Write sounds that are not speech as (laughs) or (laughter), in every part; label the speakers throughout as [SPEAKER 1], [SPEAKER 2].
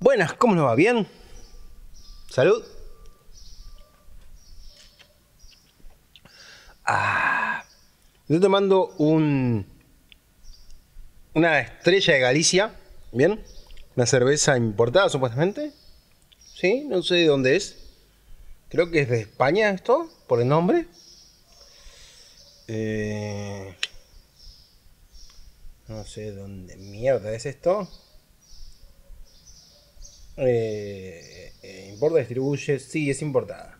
[SPEAKER 1] Buenas, ¿cómo nos va? ¿Bien? ¿Salud? Ah, estoy tomando un, una estrella de Galicia, ¿bien? Una cerveza importada supuestamente. ¿Sí? No sé de dónde es. Creo que es de España esto, por el nombre. Eh, no sé dónde mierda es esto. Eh, eh, importa, distribuye, sí, es importada.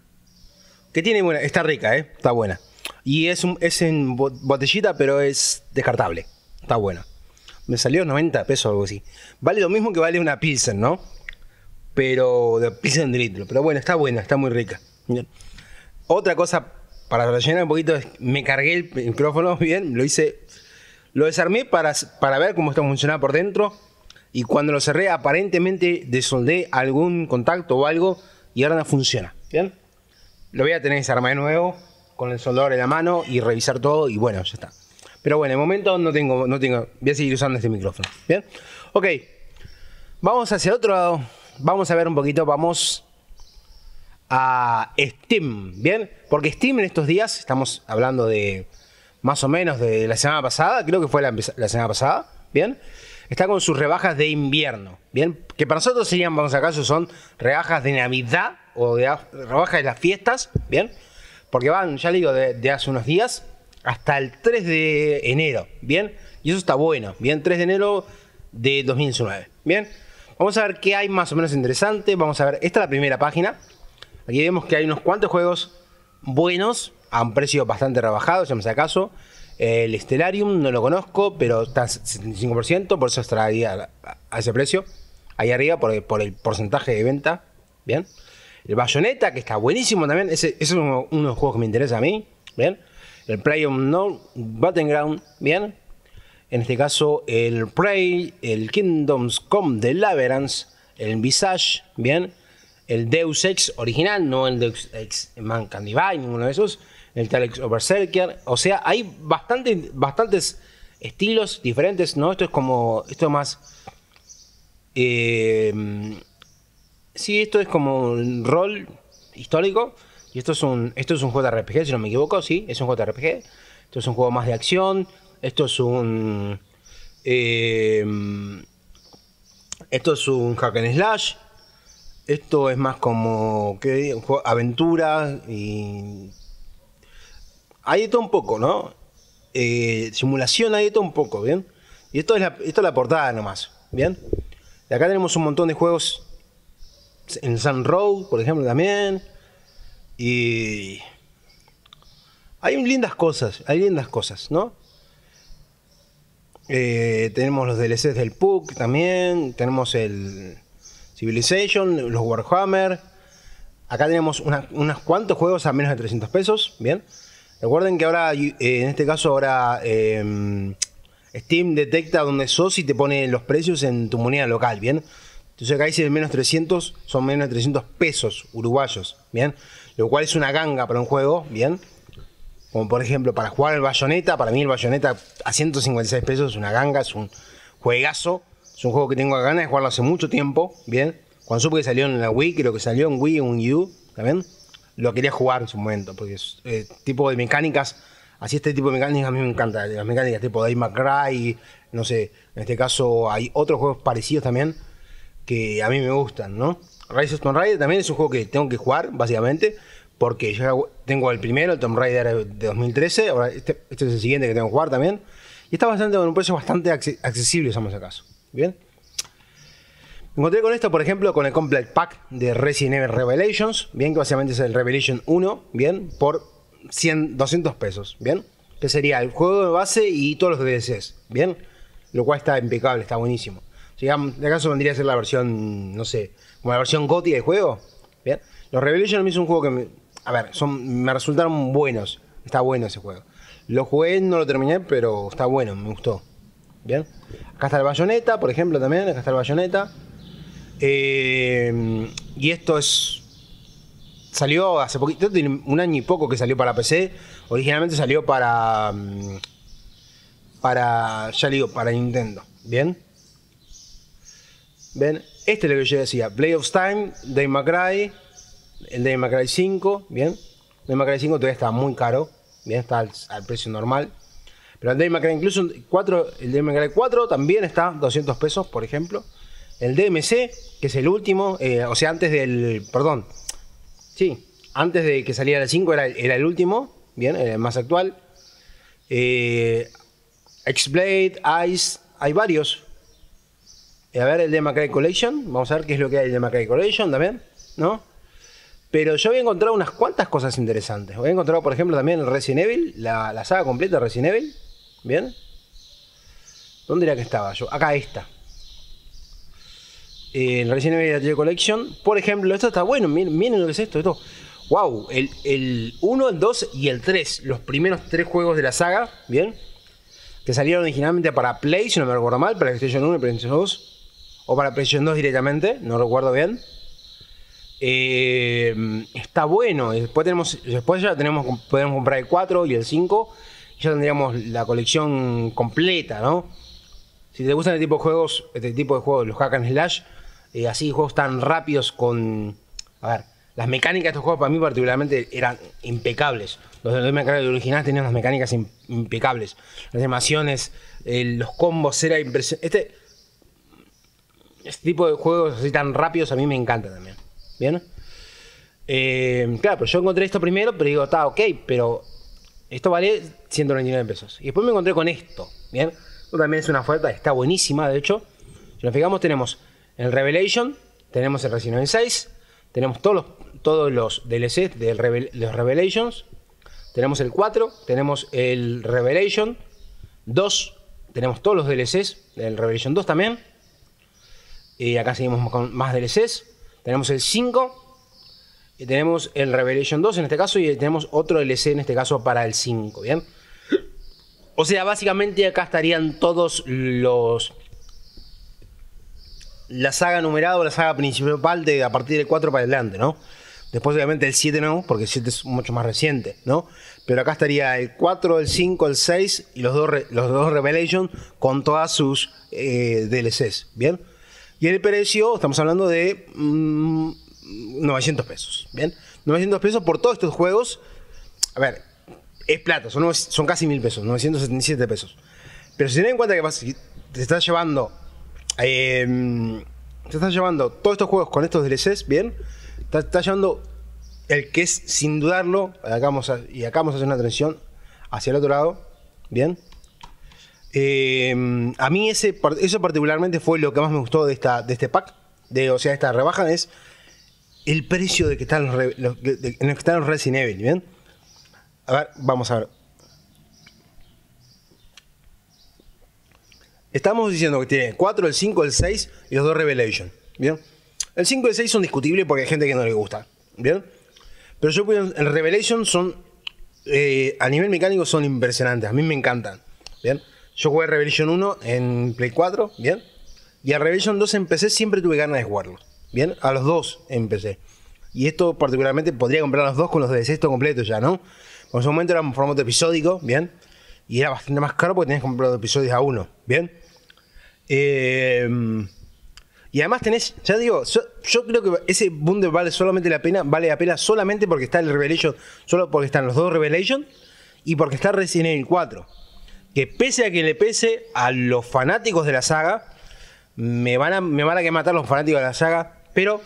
[SPEAKER 1] Que tiene buena, está rica, ¿eh? Está buena. Y es, es en botellita, pero es descartable. Está buena. Me salió 90 pesos o algo así. Vale lo mismo que vale una Pilsen, ¿no? Pero de Pilsen de litro. Pero bueno, está buena, está muy rica. Otra cosa para rellenar un poquito me cargué el micrófono (laughs) bien, lo hice, lo desarmé para, para ver cómo está funcionando por dentro y cuando lo cerré aparentemente desoldé algún contacto o algo y ahora no funciona. ¿Bien? Lo voy a tener ese arma de nuevo con el soldador en la mano y revisar todo y bueno, ya está. Pero bueno, el momento no tengo, no tengo, voy a seguir usando este micrófono. ¿Bien? Ok, vamos hacia otro lado, vamos a ver un poquito, vamos a Steam, ¿bien? Porque Steam en estos días, estamos hablando de más o menos de la semana pasada, creo que fue la, la semana pasada, ¿bien? está con sus rebajas de invierno. Bien, que para nosotros serían, vamos a acaso, son rebajas de Navidad o de rebajas de las fiestas. Bien, porque van, ya le digo, de, hace unos días hasta el 3 de enero. Bien, y eso está bueno. Bien, 3 de enero de 2019. Bien, vamos a ver qué hay más o menos interesante. Vamos a ver, esta es la primera página. Aquí vemos que hay unos cuantos juegos buenos a un precio bastante rebajado, si me acaso. Eh, el Stellarium no lo conozco, pero está 75%, por eso estaría a ese precio. Ahí arriba por, por el porcentaje de venta. Bien. El Bayonetta, que está buenísimo también. Ese, es uno, de los juegos que me interesa a mí. Bien. El Play of No, Battleground. Bien. En este caso, el Prey, el Kingdoms Come laverance el Visage. Bien. El Deus Ex original, no el Deus Ex Mankind Divine, ninguno de esos el Talex o O sea, hay bastante, bastantes estilos diferentes, ¿no? Esto es como. Esto es más. Eh, sí, esto es como un rol histórico. Y esto es un. Esto es un JRPG, si no me equivoco, sí, es un JRPG. Esto es un juego más de acción. Esto es un. Eh, esto es un hack and slash. Esto es más como ¿qué? aventura y hay está un poco, ¿no? Eh, simulación hay está un poco, ¿bien? Y esto es, la, esto es la portada nomás, ¿bien? acá tenemos un montón de juegos en Sun Road, por ejemplo, también. Y hay lindas cosas, hay lindas cosas, ¿no? Eh, tenemos los DLCs del PUC también, tenemos el Civilization, los Warhammer. Acá tenemos unos cuantos juegos a menos de 300 pesos, ¿bien? bien Recuerden que ahora, eh, en este caso, ahora em, Steam detecta dónde sos y te pone los precios en tu moneda local, ¿bien? Entonces acá dice menos 300, son menos de 300 pesos uruguayos, ¿bien? Lo cual es una ganga para un juego, ¿bien? Como por ejemplo, para jugar el bayoneta, para mí el bayoneta a 156 pesos es una ganga, es un juegazo. Es un juego que tengo ganas de jugarlo hace mucho tiempo, ¿bien? Cuando supe que salió en la Wii, creo que salió en Wii, en Wii U, ¿también? lo quería jugar en su momento, porque es eh, tipo de mecánicas, así este tipo de mecánicas a mí me encanta, las mecánicas tipo Dave McRae, no sé, en este caso hay otros juegos parecidos también que a mí me gustan, ¿no? Rise of Tomb Raider también es un juego que tengo que jugar, básicamente, porque yo tengo el primero, el Tomb Raider de 2013, ahora este, este es el siguiente que tengo que jugar también, y está bastante con un precio bastante accesible, usamos acaso, ¿bien? encontré con esto, por ejemplo, con el Complete Pack de Resident Evil Revelations, bien, que básicamente es el Revelation 1, bien, por 100, 200 pesos, bien, que sería el juego de base y todos los DLCs, bien, lo cual está impecable, está buenísimo. O de acaso vendría a ser la versión, no sé, como la versión GOTI del juego, bien. Los Revelations me hizo un juego que, me, a ver, me resultaron buenos, está bueno ese juego. Lo jugué, no lo terminé, pero está bueno, me gustó, bien. Acá está el Bayonetta, por ejemplo, también, acá está el Bayonetta. Em, y esto es. Salió hace poquito, un año y poco que salió para PC. Originalmente salió para. Mm, para. Ya digo, para Nintendo. ¿Bien? ¿Ven? Este es lo que yo decía. Play of Time, Dave McRae. El Dave McRae 5. ¿Bien? Dave McRae 5 todavía está muy caro. Bien, está al, precio normal. Pero el Dave McRae, incluso 4, el Dave McRae 4 también está 200 pesos, por ejemplo el DMC, que es el último, eh, o sea, antes del, perdón, sí, antes de que saliera el 5 era, el último, bien, el eh, más actual. Eh, Ice, hay varios. Eh, a ver, el de Macrae Collection, vamos a ver qué es lo que hay de Macrae Collection también, ¿no? Pero yo había encontrado unas cuantas cosas interesantes. Había encontrado, por ejemplo, también el Resident Evil, la, saga completa de Resident Evil, ¿bien? ¿Dónde era que estaba yo? Acá, está el Resident Evil Atelier Collection. Por ejemplo, esto está bueno, miren, lo que es esto, esto. Wow, el, 1, el 2 y el 3, los primeros 3 juegos de la saga, ¿bien? Que salieron originalmente para Play, si no me recuerdo mal, para PlayStation 1 y PlayStation 2. O para PlayStation 2 directamente, no recuerdo bien. Eh, está bueno. Después, tenemos, después ya tenemos, podemos comprar el 4 y el 5. Y ya tendríamos la colección completa, ¿no? Si te gustan este tipo de juegos, este tipo de juegos, los hack and slash, eh, así juegos tan rápidos con... A ver, las mecánicas de estos juegos para mí particularmente eran impecables. Los de originales original tenían las mecánicas impecables. Las animaciones, eh, los combos, era impresionante. Este, este tipo de juegos así tan rápidos a mí me encanta también. ¿Bien? Eh, claro, pero yo encontré esto primero, pero digo, está ok, pero esto vale 199 pesos. Y después me encontré con esto, ¿bien? Esto también es una oferta, está buenísima, de hecho. Si nos fijamos, tenemos el Revelation, tenemos el Resident Evil 6, tenemos todos los, todos los DLCs de los Revelations, tenemos el 4, tenemos el Revelation 2, tenemos todos los DLCs del Revelation 2 también. Y acá seguimos con más DLCs. Tenemos el 5, y tenemos el Revelation 2 en este caso y tenemos otro DLC en este caso para el 5, ¿bien? O sea, básicamente acá estarían todos los la saga numerada o la saga principal de a partir del 4 para adelante, ¿no? Después, obviamente, el 7 no, porque el 7 es mucho más reciente, ¿no? Pero acá estaría el 4, el 5, el 6 y los dos, los dos Revelation con todas sus eh, DLCs, ¿bien? Y el precio, estamos hablando de 900 mm, pesos, ¿bien? 900 pesos por todos estos juegos. A ver, es plata, son, son casi 1000 pesos, 977 pesos. Pero si tenés en cuenta que te estás llevando Em, se te llevando todos estos juegos con estos DLCs, bien. Está llevando el que es, sin dudarlo, acá y acá vamos a hacer una transición hacia el otro lado, bien. Em, a mí ese, eso particularmente fue lo que más me gustó de, esta, de este pack, de, o sea, esta rebaja, es el precio de que están los, en el que están los Resident Evil, ¿bien? A ver, vamos a ver. Estamos diciendo que tiene 4, el 5, el 6 y los dos Revelation. ¿Bien? El 5 y el 6 son discutibles porque hay gente que no le gusta. ¿Bien? Pero yo que el Revelation son, eh, a nivel mecánico son impresionantes. A mí me encantan. ¿Bien? Yo jugué Revelation 1 en Play 4. ¿Bien? Y a Revelation 2 empecé, siempre tuve ganas de jugarlo. ¿Bien? A los dos empecé. Y esto particularmente podría comprar los dos con los de sexto completo ya, ¿no? En su momento era un formato episódico, ¿bien? Y era bastante más caro porque tenías que comprar episodios a uno, ¿bien? Em, y además tenés, ya digo, yo, creo que ese Bundle vale solamente la pena, vale la pena solamente porque está el Revelation, solo porque están los dos Revelation y porque está Resident Evil 4. Que pese a que le pese a los fanáticos de la saga, me van a, me van a matar los fanáticos de la saga, pero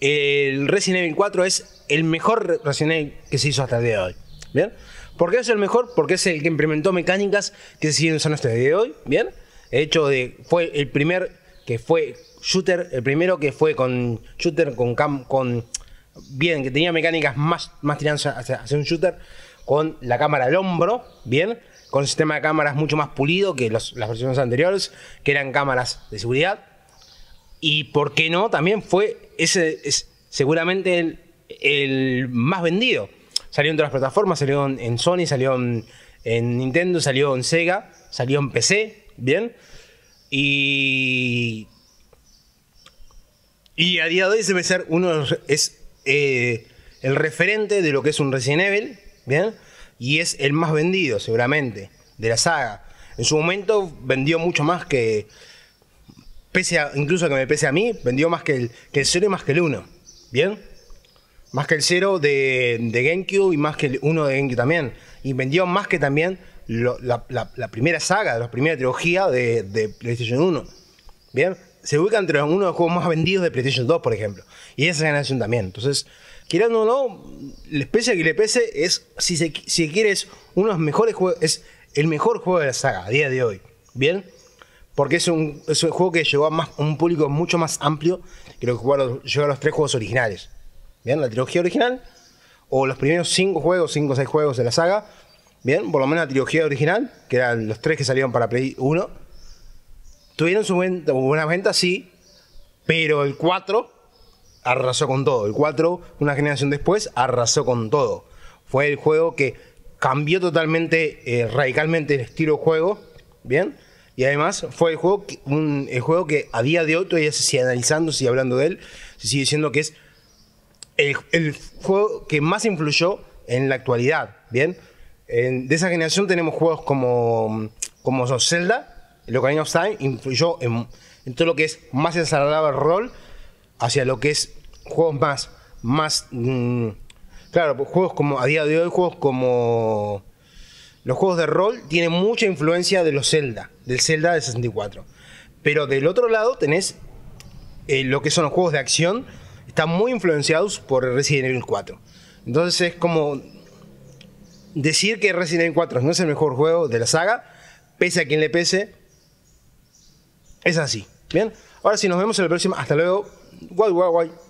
[SPEAKER 1] el Resident Evil 4 es el mejor Resident Evil que se hizo hasta el día de hoy. ¿Bien? ¿Por qué es el mejor? Porque es el que implementó mecánicas que se siguen usando hasta el día de hoy. ¿Bien? hecho de, fue el primer que fue shooter, el primero que fue con shooter, con cam, con bien, que tenía mecánicas más, más hacia, hacia, un shooter, con la cámara al hombro, bien, con un sistema de cámaras mucho más pulido que las versiones anteriores, que eran cámaras de seguridad. Y por qué no, también fue ese, es seguramente el, más vendido. Salió en todas las plataformas, salió en, Sony, salió en Nintendo, salió en Sega, salió en PC, Bien. Y. Y a día de hoy se ve ser uno es eh, el referente de lo que es un Resident Evil, ¿bien? Y es el más vendido, seguramente, de la saga. En su momento vendió mucho más que. Pese a, incluso que me pese a mí, vendió más que el, que el 0 y más que el 1. ¿Bien? Más que el 0 de, de y más que el 1 de Genkyu también. Y vendió más que también la, primera saga, la primera trilogía de, PlayStation 1. Bien, se ubica entre uno de los juegos más vendidos de PlayStation 2, por ejemplo. Y esa generación también. Entonces, quieran o no, la pese que le pese, es, si se, si quiere, mejores juegos, es el mejor juego de la saga a día de hoy. Bien, porque es un, juego que llegó a, un público mucho más amplio que lo que llegó a los tres juegos originales. Bien, la trilogía original, o los primeros cinco juegos, cinco o seis juegos de la saga, Bien, por lo menos la trilogía original, que eran los tres que salieron para Play 1, tuvieron su venta, buena venta sí, pero el 4 arrasó con todo. El 4, una generación después, arrasó con todo. Fue el juego que cambió totalmente, eh, radicalmente el estilo de juego, ¿bien? Y además fue el juego, que, un, juego que a día de hoy todavía se sigue analizando, sigue hablando de él, se sigue diciendo que es el, el juego que más influyó en la actualidad, ¿bien? de esa generación tenemos juegos como, como Zelda, el Ocarina of Time, influyó en, todo lo que es más ensalada el rol hacia lo que es juegos más, más, mm, claro, pues, juegos como, a día de hoy, juegos como, los juegos de rol tienen mucha influencia de los Zelda, del Zelda de 64. Pero del otro lado tenés eh, lo que son los juegos de acción, están muy influenciados por Resident Evil 4. Entonces es como decir que Resident Evil 4 no es el mejor juego de la saga, pese a quien le pese, es así. Bien, ahora sí, nos vemos en la próxima. Hasta luego. Guay, guay, guay.